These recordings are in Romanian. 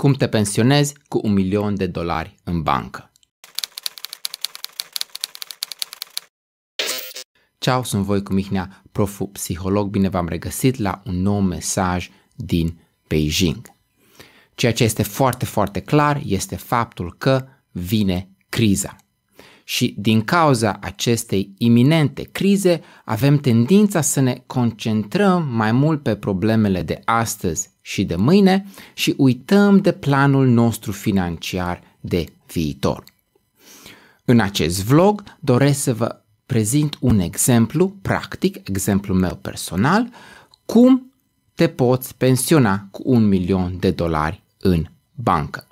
Cum te pensionezi cu un milion de dolari în bancă. Ceau, sunt voi cu Mihnea, profu psiholog, bine v-am regăsit la un nou mesaj din Beijing. Ceea ce este foarte, foarte clar este faptul că vine criza și din cauza acestei iminente crize avem tendința să ne concentrăm mai mult pe problemele de astăzi și de mâine și uităm de planul nostru financiar de viitor. În acest vlog doresc să vă prezint un exemplu practic, exemplu meu personal, cum te poți pensiona cu un milion de dolari în bancă.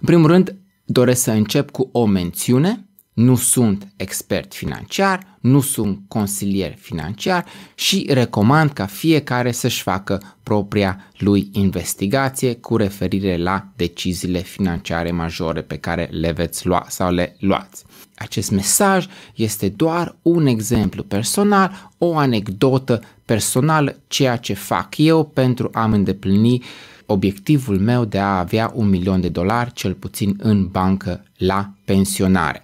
În primul rând, doresc să încep cu o mențiune nu sunt expert financiar, nu sunt consilier financiar și recomand ca fiecare să-și facă propria lui investigație cu referire la deciziile financiare majore pe care le veți lua sau le luați. Acest mesaj este doar un exemplu personal, o anecdotă personală, ceea ce fac eu pentru a mi îndeplini obiectivul meu de a avea un milion de dolari cel puțin în bancă la pensionare.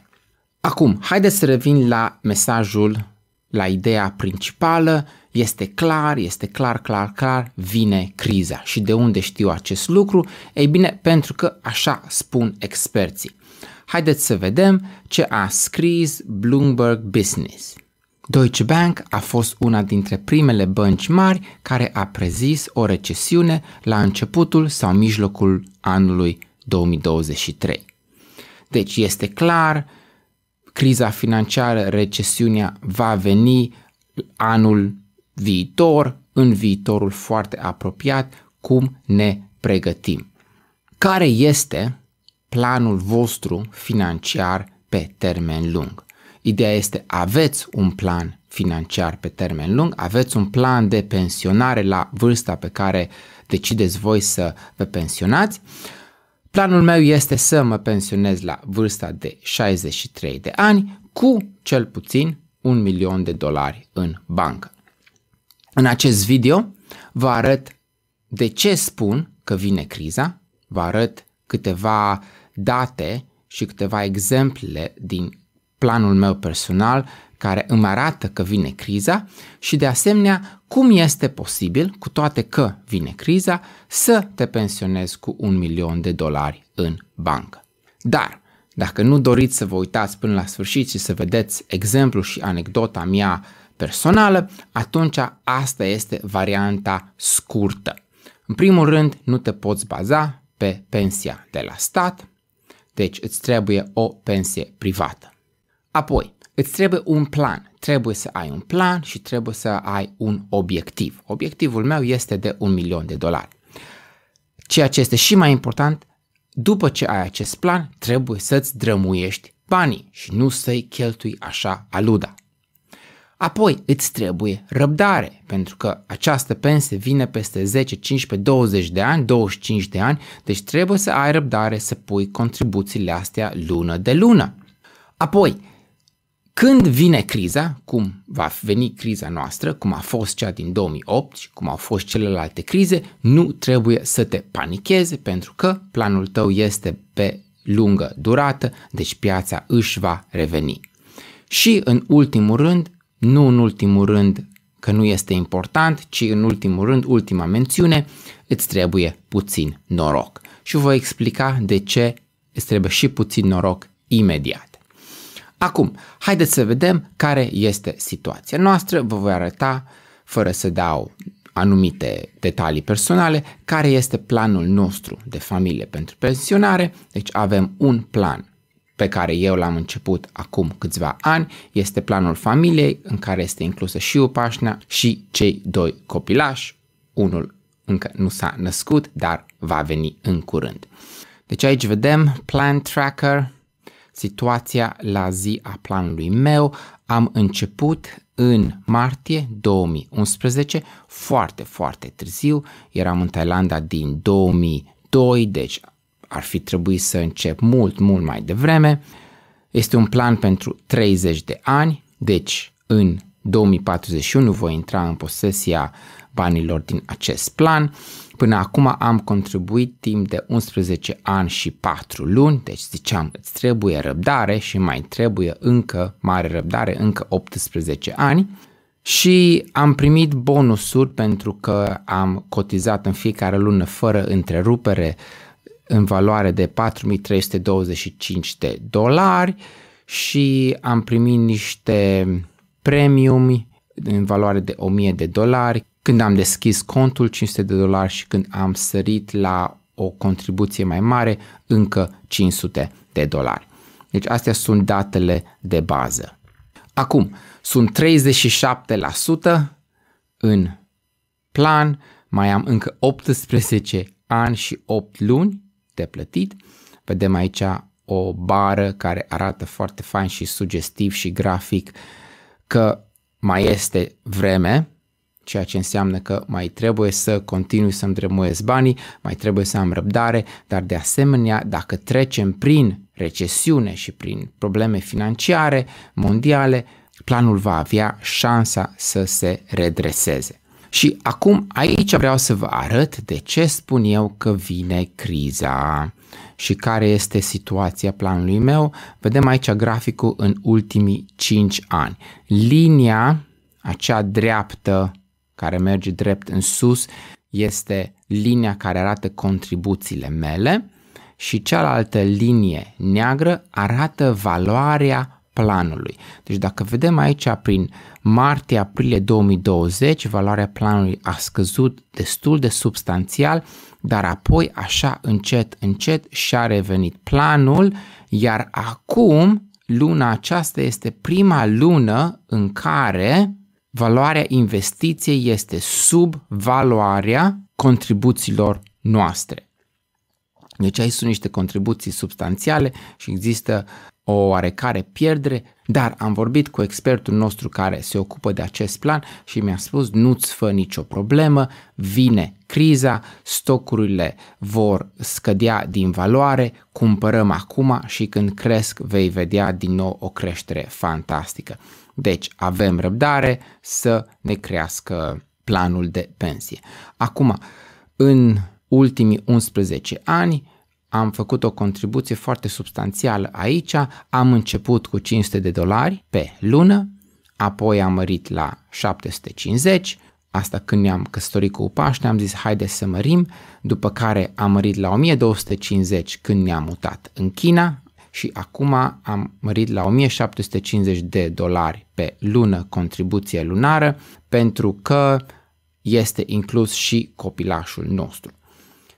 Acum, haideți să revin la mesajul, la ideea principală. Este clar, este clar, clar, clar, vine criza. Și de unde știu acest lucru? Ei bine, pentru că așa spun experții. Haideți să vedem ce a scris Bloomberg Business. Deutsche Bank a fost una dintre primele bănci mari care a prezis o recesiune la începutul sau mijlocul anului 2023. Deci este clar, criza financiară, recesiunea va veni anul viitor, în viitorul foarte apropiat, cum ne pregătim. Care este planul vostru financiar pe termen lung? Ideea este aveți un plan financiar pe termen lung, aveți un plan de pensionare la vârsta pe care decideți voi să vă pensionați, uh, Planul meu este să mă pensionez la vârsta de 63 de ani cu cel puțin un milion de dolari în bancă. În acest video vă arăt de ce spun că vine criza, vă arăt câteva date și câteva exemple din planul meu personal care îmi arată că vine criza și de asemenea cum este posibil, cu toate că vine criza, să te pensionezi cu un milion de dolari în bancă. Dar, dacă nu doriți să vă uitați până la sfârșit și să vedeți exemplu și anecdota mea personală, atunci asta este varianta scurtă. În primul rând, nu te poți baza pe pensia de la stat, deci îți trebuie o pensie privată. Apoi, Îți trebuie un plan. Trebuie să ai un plan și trebuie să ai un obiectiv. Obiectivul meu este de un milion de dolari. Ceea ce este și mai important, după ce ai acest plan, trebuie să-ți drămuiești banii și nu să-i cheltui așa aluda. Apoi îți trebuie răbdare, pentru că această pensie vine peste 10, 15, 20 de ani, 25 de ani, deci trebuie să ai răbdare să pui contribuțiile astea lună de lună. Apoi, când vine criza, cum va veni criza noastră, cum a fost cea din 2008 și cum au fost celelalte crize, nu trebuie să te panichezi pentru că planul tău este pe lungă durată, deci piața își va reveni. Și în ultimul rând, nu în ultimul rând că nu este important, ci în ultimul rând, ultima mențiune, îți trebuie puțin noroc. Și voi explica de ce îți trebuie și puțin noroc imediat. Acum, haideți să vedem care este situația noastră. Vă voi arăta, fără să dau anumite detalii personale, care este planul nostru de familie pentru pensionare. Deci avem un plan pe care eu l-am început acum câțiva ani, este planul familiei în care este inclusă și upașna și cei doi copilași, unul încă nu s-a născut, dar va veni în curând. Deci aici vedem plan tracker, situația la zi a planului meu. Am început în martie 2011, foarte, foarte târziu. Eram în Thailanda din 2002, deci ar fi trebuit să încep mult, mult mai devreme. Este un plan pentru 30 de ani, deci în 2041 voi intra în posesia banilor din acest plan. Până acum am contribuit timp de 11 ani și 4 luni, deci ziceam îți trebuie răbdare și mai trebuie încă mare răbdare, încă 18 ani și am primit bonusuri pentru că am cotizat în fiecare lună fără întrerupere în valoare de 4325 de dolari și am primit niște premium în valoare de 1000 de dolari, când am deschis contul 500 de dolari și când am sărit la o contribuție mai mare, încă 500 de dolari. Deci astea sunt datele de bază. Acum, sunt 37% în plan, mai am încă 18 ani și 8 luni de plătit. Vedem aici o bară care arată foarte fain și sugestiv și grafic uh, că mai este vreme, ceea ce înseamnă că mai trebuie să continui să-mi drămuiesc banii, mai trebuie să am răbdare, dar de asemenea, dacă trecem prin recesiune și prin probleme financiare mondiale, planul va avea șansa să se redreseze. Și acum aici vreau să vă arăt de ce spun eu că vine criza și care este situația planului meu. Vedem aici graficul în ultimii 5 ani. Linia, acea dreaptă care merge drept în sus, este linia care arată contribuțiile mele și cealaltă linie neagră arată valoarea planului. Deci dacă vedem aici prin martie-aprilie 2020, valoarea planului a scăzut destul de substanțial, dar apoi așa încet, încet și-a revenit planul, iar acum luna aceasta este prima lună în care valoarea investiției este sub valoarea contribuțiilor noastre. Deci aici sunt niște contribuții substanțiale și există uh, o oarecare pierdere, dar am vorbit cu expertul nostru care se ocupă de acest plan și mi-a spus nu-ți fă nicio problemă, vine criza, stocurile vor scădea din valoare, cumpărăm acum și când cresc vei vedea din nou o creștere fantastică. Deci avem răbdare să ne crească planul de pensie. Acum, în ultimii 11 ani, am făcut o contribuție foarte substanțială aici, am început cu 500 de dolari pe lună, apoi am mărit la 750, asta când ne-am căsătorit cu Paște, am zis haide să mărim, după care am mărit la 1250 când ne-am mutat în China și acum am mărit la 1750 de dolari pe lună contribuție lunară pentru că este inclus și copilașul nostru.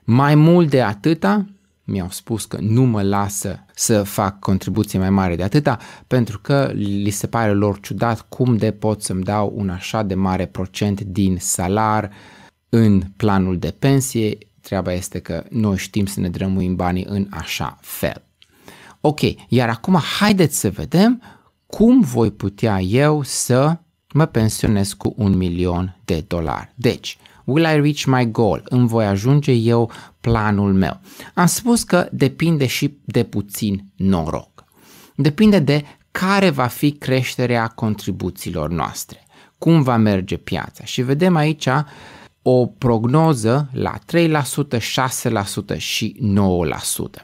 Mai mult de atâta, mi-au spus că nu mă lasă să fac contribuție mai mare de atâta pentru că li se pare lor ciudat cum de pot să-mi dau un așa de mare procent din salar în planul de pensie. Treaba este că noi știm să ne drămuim banii în așa fel. Ok, iar acum haideți să vedem cum voi putea eu să mă pensionez cu un milion de dolari. Deci, Will I reach my goal? Îmi voi ajunge eu planul meu? Am spus că depinde și de puțin noroc. Depinde de care va fi creșterea contribuțiilor noastre, cum va merge piața. Și vedem aici o prognoză la 3%, 6% și 9%.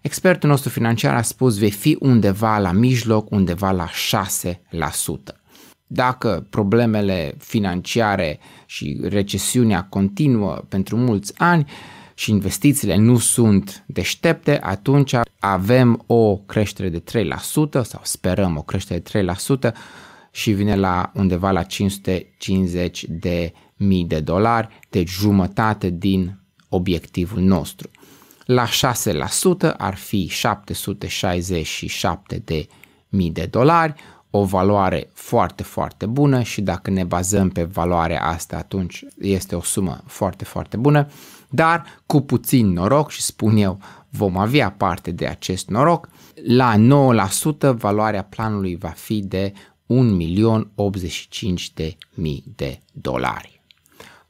Expertul nostru financiar a spus vei fi undeva la mijloc, undeva la 6% dacă problemele financiare și recesiunea continuă pentru mulți ani și investițiile nu sunt deștepte, atunci avem o creștere de 3% sau sperăm o creștere de 3% și vine la undeva la 550 de mii de dolari, de deci jumătate din obiectivul nostru. La 6% ar fi 767 de mii de dolari, o valoare foarte, foarte bună și dacă ne bazăm pe valoarea asta, atunci este o sumă foarte, foarte bună, dar cu puțin noroc și spun eu, vom avea parte de acest noroc, la 9% valoarea planului va fi de 1.085.000 de dolari.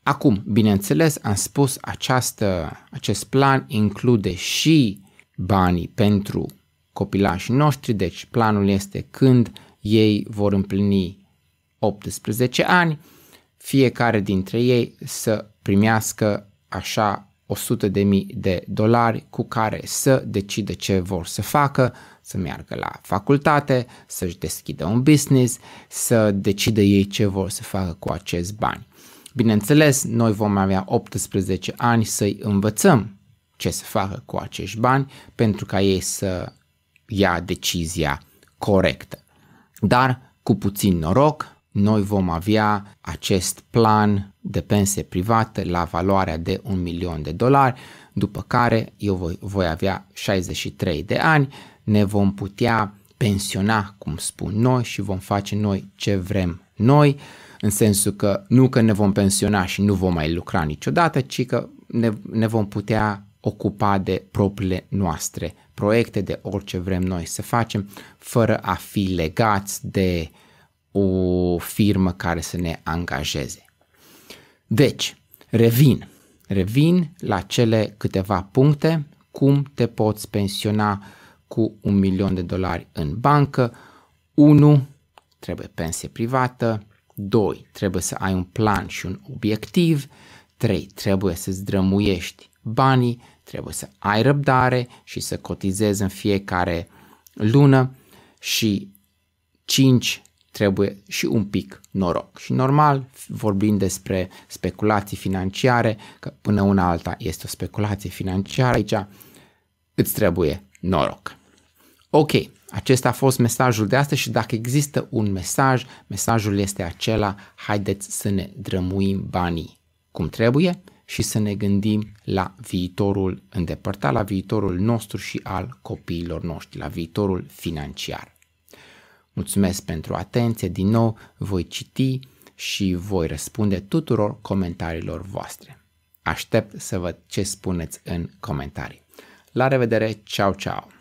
Acum, bineînțeles, am spus această, acest plan include și banii pentru copilașii noștri, deci planul este când ei vor împlini 18 ani, fiecare dintre ei să primească așa 100.000 de dolari cu care să decide ce vor să facă, să meargă la facultate, să-și deschidă un business, să decide ei ce vor să facă cu acești bani. Bineînțeles, noi vom avea 18 ani să-i învățăm ce să facă cu acești bani pentru ca ei să ia decizia corectă. Dar cu puțin noroc, noi vom avea acest plan de pensie privată la valoarea de 1 milion de dolari, după care eu voi, voi avea 63 de ani, ne vom putea pensiona, cum spun noi, și vom face noi ce vrem noi, în sensul că nu că ne vom pensiona și nu vom mai lucra niciodată, ci că ne, ne vom putea ocupa de propriile noastre proiecte, de orice vrem noi să facem, fără a fi legați de o firmă care să ne angajeze. Deci, revin, revin la cele câteva puncte, cum te poți pensiona cu un milion de dolari în bancă, 1. Trebuie pensie privată, 2. Trebuie să ai un plan și un obiectiv, 3. Trebuie să-ți drămuiești banii, trebuie să ai răbdare și să cotizezi în fiecare lună și 5 trebuie și un pic noroc. Și normal, vorbind despre speculații financiare, că până una alta este o speculație financiară, aici îți trebuie noroc. Ok, acesta a fost mesajul de astăzi și dacă există un mesaj, mesajul este acela, haideți să ne drămuim banii cum trebuie, și să ne gândim la viitorul îndepărtat, la viitorul nostru și al copiilor noștri, la viitorul financiar. Mulțumesc pentru atenție, din nou voi citi și voi răspunde tuturor comentariilor voastre. Aștept să văd ce spuneți în comentarii. La revedere, ciao ciao!